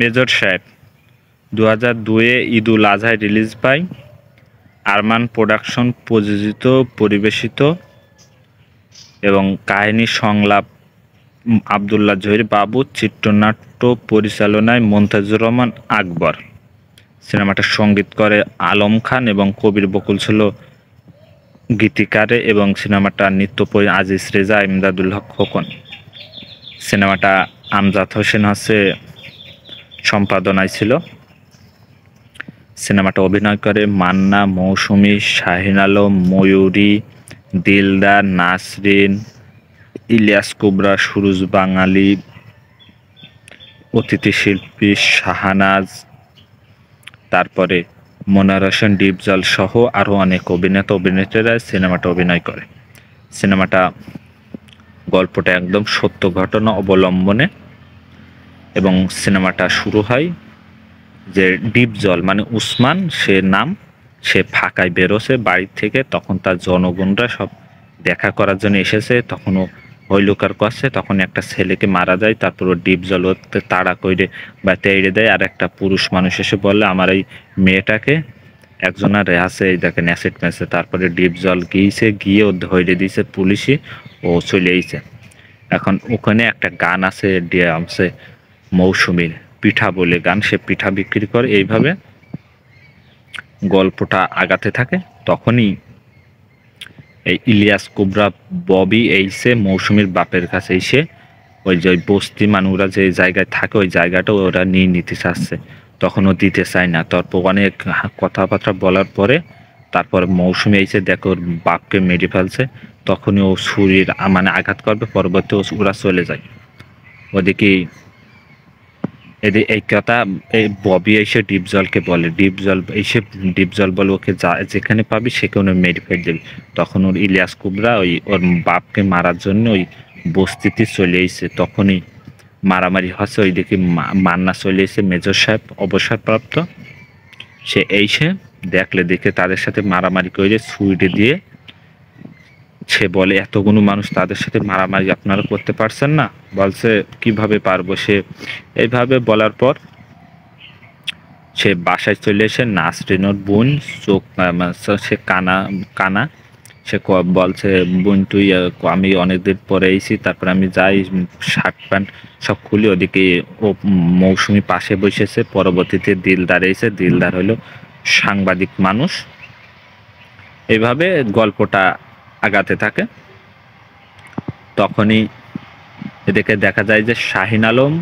major সাহেব দু হাজার দুয়ে ঈদুল আজহায় রিলিজ পায় আরমান প্রোডাকশন প্রযোজিত পরিবেশিত এবং কাহিনী সংলাপ আবদুল্লাহ জহির বাবু চিত্রনাট্য পরিচালনায় মন্তাজুর রহমান আকবর সিনেমাটা সঙ্গীত করে আলম খান এবং কবির বকুল ছিল গীতিকারে এবং সিনেমাটা নৃত্য আজিজ রেজা ইমদাদুল হক খোকন সিনেমাটা আমজাদ হোসেন হচ্ছে সম্পাদনায় ছিল সিনেমাটা অভিনয় করে মান্না মৌসুমি শাহিন আলম ময়ূরী দিলদার নাসরিন ইলিয়াস কুবরা সুরুজ বাঙালি অতিথি শিল্পী শাহানাজ তারপরে মনারসেন ডিপজল সহ আরও অনেক অভিনেতা অভিনেত্রীরা সিনেমাটা অভিনয় করে সিনেমাটা গল্পটা একদম সত্য ঘটনা অবলম্বনে এবং সিনেমাটা শুরু হয় যে ডিপ জল মানে উসমান সে নাম সে ফাঁকায় বেরোছে বাড়ির থেকে তখন তার জনগণরা সব দেখা করার জন্য এসেছে তখনও হইলুকার করছে তখন একটা ছেলেকে মারা যায় তারপর ডিপ জল তাড়া করে বা তেড়ে দেয় আর একটা পুরুষ মানুষ এসে বললে আমার এই মেয়েটাকে একজনের রেহাসে এই দেখেন অ্যাসিড মেসে তারপরে ডিপ জল গিয়েছে গিয়ে ও ধরে দিয়েছে পুলিশে ও চলে এইছে এখন ওখানে একটা গান আছে ডিয়ামসে মৌসুমীর পিঠা বলে গান সে পিঠা বিক্রি করে এইভাবে গল্পটা আগাতে থাকে তখনই এই ইলিয়াস কুবরা ববি এই সে মৌসুমীর বাপের কাছে এসে ওই যে বস্তি মানুষরা যে জায়গায় থাকে ওই জায়গাটা ওরা নিয়ে নিতে চাচ্ছে তখনও দিতে চায় না তারপর অনেক কথাবার্তা বলার পরে তারপর মৌসুমী এসে দেখো ওর বাপকে মেরে ফেলছে তখনই ও শরীর মানে আঘাত করবে পরবর্তী ওরা চলে যায় ওদিকে এদের এই কথা এই ববি এসে জলকে বলে ডিপ জল এসে জল বলে ওকে যা যেখানে পাবি সেখানে মেরে ফেল দেবে তখন ওর ইলিয়াস কুবরা ওই ওর বাপকে মারার জন্য ওই বস্তিতে চলে এসে তখনই মারামারি হচ্ছে ওই দেখি মান্না চলে এসে মেজর সাহেব অবসরপ্রাপ্ত সে এইসে দেখলে দেখে তাদের সাথে মারামারি করে সুইটে দিয়ে সে বলে এতগুলো মানুষ তাদের সাথে মারামারি আপনারা করতে পারছেন না বলছে কিভাবে পারবো সে এইভাবে বলার পর সে বাসায় চলে এসে নাসরিনোর বোন চোখ সে কানা কানা সে বলছে বোন তুই আমি অনেকদিন পরে এসি তারপর আমি যাই শার্ট প্যান্ট সব খুলি ওদিকে ও মৌসুমি পাশে বসেছে পরবর্তীতে দিলদার এসে দিলদার হলো সাংবাদিক মানুষ এভাবে গল্পটা আগাতে থাকে তখনই এদেরকে দেখা যায় যে শাহিন আলম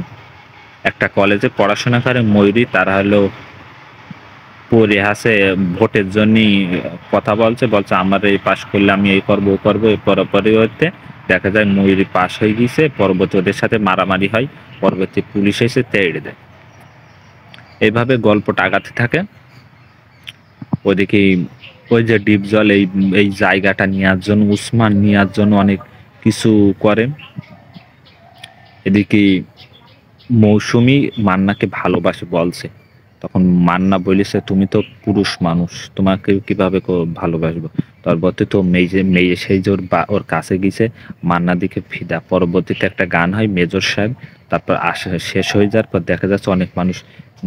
একটা কলেজে পড়াশোনা করে ময়ূরী তারা হলো হাসে ভোটের জন্যই কথা বলছে বলছে আমার এই পাশ করলে আমি এই করবো ও করবো এই পর হতে দেখা যায় ময়ূরী পাশ হয়ে গিয়েছে পরবর্তী ওদের সাথে মারামারি হয় পরবর্তী পুলিশ এসে তেড়ে দেয় এইভাবে গল্পটা আগাতে থাকে ওদিকে ওই যে ডিপ জল এই এই জায়গাটা নেওয়ার জন্য উসমান নেওয়ার জন্য অনেক কিছু করে এদিকে মৌসুমি মান্নাকে ভালোবাসে বলছে তখন মান্না বলেছে তুমি তো পুরুষ মানুষ তোমাকে কিভাবে ভালোবাসবো পরবর্তী তো মেজে মেয়ে সেই জোর বা ওর কাছে গিয়েছে মান্না দিকে ফিদা পরবর্তীতে একটা গান হয় মেজর সাহেব তারপর আসে শেষ হয়ে যাওয়ার পর দেখা যাচ্ছে অনেক মানুষ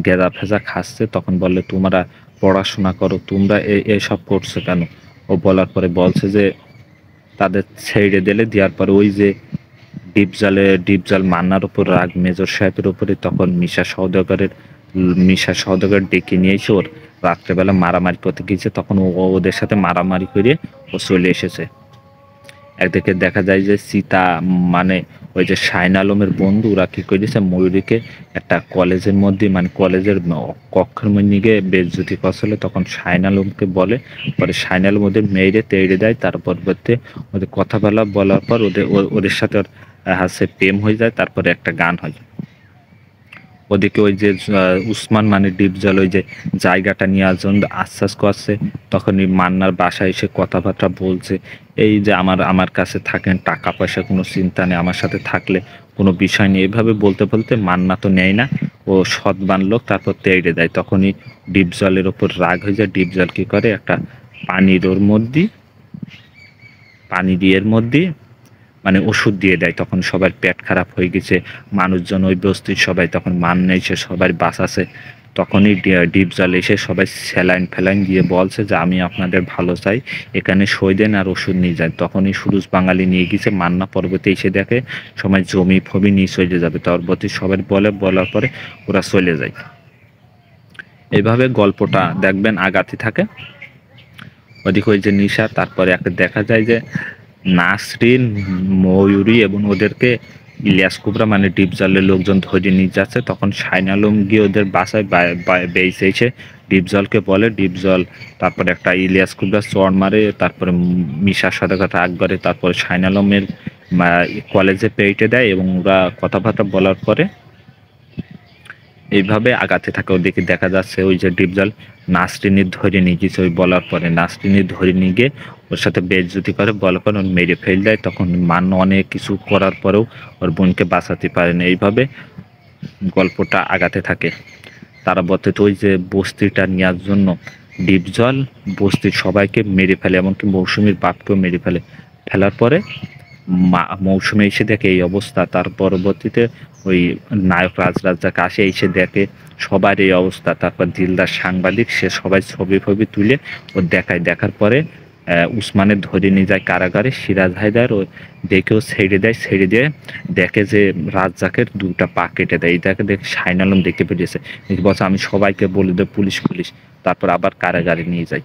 গেঁদা ফেজা খাচ্ছে তখন বললে তোমরা পড়াশোনা করো তোমরা এইসব করছো কেন ও বলার পরে বলছে যে তাদের ছেড়ে দিলে দেওয়ার পরে ওই যে ডিপজালে ডিপজাল মান্নার উপর রাগ মেজর সাহেবের উপরে তখন মিশা সহদগারের মিশা সহদগার ডেকে নিয়ে এসে ওর রাত্রেবেলা মারামারি করতে গিয়েছে তখন ও ওদের সাথে মারামারি করে ও চলে এসেছে একদিকে দেখা যায় যে সীতা মানে ওই যে শাইন আলমের বন্ধু ওরা কী করেছে ময়ূরীকে একটা কলেজের মধ্যে মানে কলেজের কক্ষের মধ্যে গিয়ে বেজ্জুতি কষলে তখন শাইন আলমকে বলে পরে শাইন আলম ওদের মেয়েরে তেড়ে দেয় তার পরবর্তী ওদের কথা বলা বলার পর ওদের ওদের সাথে ওর হাসে প্রেম হয়ে যায় তারপরে একটা গান হয় ওদিকে ওই যে উসমান মানে ডিপজল ওই যে জায়গাটা নিয়ে আসুন আশ্বাস করছে তখনই মান্নার বাসায় এসে কথাবার্তা বলছে এই যে আমার আমার কাছে থাকেন টাকা পয়সা কোনো চিন্তা নেই আমার সাথে থাকলে কোনো বিষয় নেই এভাবে বলতে বলতে মান্না তো নেয় না ও সৎবান লোক তারপর তেড়ে দেয় তখনই ডিপ জলের ওপর রাগ হয়ে যায় ডিপ জল কী করে একটা পানির ওর মধ্যে পানি দিয়ে এর মধ্যে মানে ওষুধ দিয়ে দেয় তখন সবার পেট খারাপ হয়ে গেছে মানুষজন ওই বস্তির সবাই তখন মান নেই সে সবার বাঁচাছে তখনই ডিপ জাল এসে সবাই স্যালাইন ফেলাইন দিয়ে বলছে যে আমি আপনাদের ভালো চাই এখানে সই দেন আর ওষুধ নিয়ে যান তখনই সুরুজ বাঙালি নিয়ে গেছে মান্না পর্বতে এসে দেখে সবাই জমি ফবি নিয়ে চলে যাবে পরবর্তী সবার বলে বলার পরে ওরা চলে যায় এভাবে গল্পটা দেখবেন আগাতে থাকে ওদিকে ওই যে নিশা তারপরে একটা দেখা যায় যে নাসরিন ময়ূরী এবং ওদেরকে ইলিয়াস কুবরা মানে ডিপ জলের লোকজন ধরে নিয়ে যাচ্ছে তখন সাইনালুম আলম গিয়ে ওদের বাসায় বেসেছে ডিপ জলকে বলে ডিপ জল তারপরে একটা ইলিয়াস কুবরা চড় মারে তারপরে মিশার সাথে কথা আগ করে তারপরে সাইন আলমের কলেজে পেটে দেয় এবং ওরা কথাবার্তা বলার পরে এইভাবে আগাতে থাকেও দেখি দেখা যাচ্ছে ওই যে ডিপজল নাসরিনি ধরে নিয়ে গিয়েছে ওই বলার পরে নাসরিনি ধরে নিয়ে গিয়ে ওর সাথে যদি করে বলার পর ওর মেরে ফেল দেয় তখন মান অনেক কিছু করার পরেও ওর বোনকে বাঁচাতে পারে না এইভাবে গল্পটা আগাতে থাকে তারা বলতে ওই যে বস্তিটা নেওয়ার জন্য ডিপজল বস্তির সবাইকে মেরে ফেলে এমনকি মৌসুমীর বাপকেও মেরে ফেলে ফেলার পরে মৌসুমে এসে দেখে এই অবস্থা তার পরবর্তীতে ওই নায়ক রাজ যাকে আসে এসে দেখে সবার এই অবস্থা তারপর দিলদার সাংবাদিক সে সবাই ছবি ফবি তুলে ও দেখায় দেখার পরে উসমানের ধরে নিয়ে যায় কারাগারে সিরাজ হায়দার ও দেখেও ছেড়ে দেয় ছেড়ে দিয়ে দেখে যে রাজ্জাকের দুটা পা কেটে দেয় এটাকে দেখে সাইন আলম দেখে বেরিয়েছে বলছে আমি সবাইকে বলে দেয় পুলিশ পুলিশ তারপর আবার কারাগারে নিয়ে যায়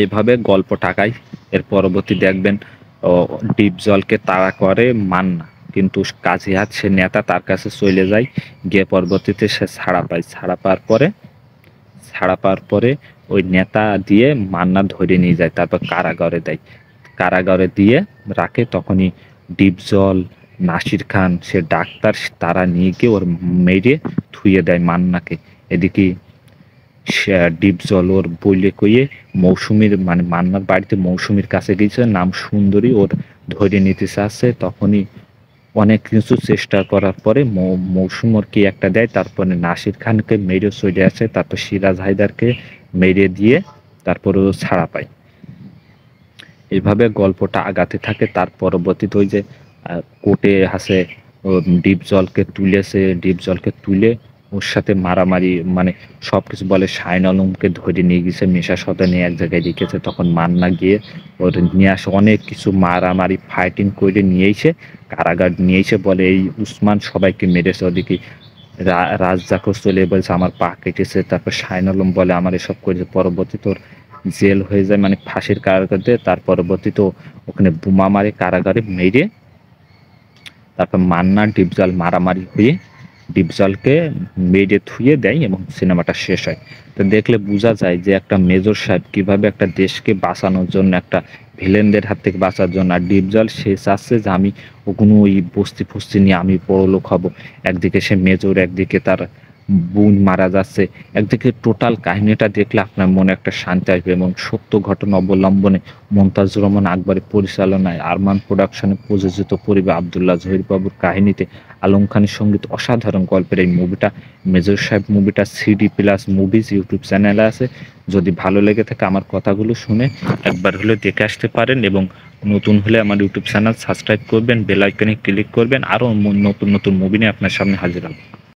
এইভাবে গল্প টাকায় এর পরবর্তী দেখবেন ডিপ জলকে তাড়া করে মান্না কিন্তু কাজিহাত সে নেতা তার কাছে চলে যায় গিয়ে পরবর্তীতে সে ছাড়া পায় ছাড়া পাওয়ার পরে ছাড়া পাওয়ার পরে ওই নেতা দিয়ে মান্না ধরে নিয়ে যায় তারপর কারাগারে দেয় কারাগারে দিয়ে রাখে তখনই ডিপ জল নাসির খান সে ডাক্তার তারা নিয়ে গিয়ে ওর মেরে থুয়ে দেয় মান্নাকে এদিকে ডিপ জল ওর বইলে কইয়ে মৌসুমির মানে মান্নার বাড়িতে মৌসুমির কাছে গিয়েছে নাম সুন্দরী ওর ধরে নিতে চাচ্ছে তখনই অনেক কিছু চেষ্টা করার পরে ওর কি একটা দেয় তারপরে নাসির খানকে মেরে চলে আসে তারপর সিরাজ হায়দারকে মেরে দিয়ে তারপর ও ছাড়া পায় এভাবে গল্পটা আগাতে থাকে তার পরবর্তীতে ওই যে কোর্টে হাসে ডিপ জলকে তুলেছে ডিপ জলকে তুলে ওর সাথে মারামারি মানে সব কিছু বলে শাইন আলমকে ধরে নিয়ে গেছে মেশার সাথে নিয়ে এক জায়গায় রেখেছে তখন মান্না গিয়ে ওর নিয়ে আসে অনেক কিছু মারামারি ফাইটিং করে নিয়েছে কারাগার নিয়েছে বলে এই উসমান সবাইকে মেরেছে ওদিকে রাজ্জাকও চলে বলছে আমার পা কেটেছে তারপর শাইন আলম বলে আমার এসব করেছে পরবর্তী তোর জেল হয়ে যায় মানে ফাঁসির কারাগারে তার পরবর্তী তো ওখানে বোমা মারে কারাগারে মেরে তারপর মান্না ডিপজল মারামারি হয়ে ডিপজলকে মেডে থুয়ে দেয় এবং সিনেমাটা শেষ হয় তো দেখলে বোঝা যায় যে একটা মেজর সাহেব কীভাবে একটা দেশকে বাঁচানোর জন্য একটা ভিলেনদের হাত থেকে বাঁচার জন্য আর ডিপজল সে চাচ্ছে যে আমি কোনো ওই বস্তি ফস্তি নিয়ে আমি বড়লোক হব একদিকে সে মেজর একদিকে তার বোন মারা যাচ্ছে একদিকে টোটাল কাহিনীটা দেখলে আপনার মনে একটা শান্তি আসবে এবং সত্য ঘটনা অবলম্বনে মমতাজুর রহমান আকবরের পরিচালনায় আরমান প্রোডাকশনে প্রযোজিত পরিবে আবদুল্লাহ জহির বাবুর কাহিনীতে আলম খানের সঙ্গীত অসাধারণ গল্পের এই মুভিটা মেজর সাহেব মুভিটা সিডি প্লাস মুভিজ ইউটিউব চ্যানেলে আছে যদি ভালো লেগে থাকে আমার কথাগুলো শুনে একবার হলে দেখে আসতে পারেন এবং নতুন হলে আমার ইউটিউব চ্যানেল সাবস্ক্রাইব করবেন বেলাইকনে ক্লিক করবেন আরও নতুন নতুন মুভি নিয়ে আপনার সামনে হাজির হবে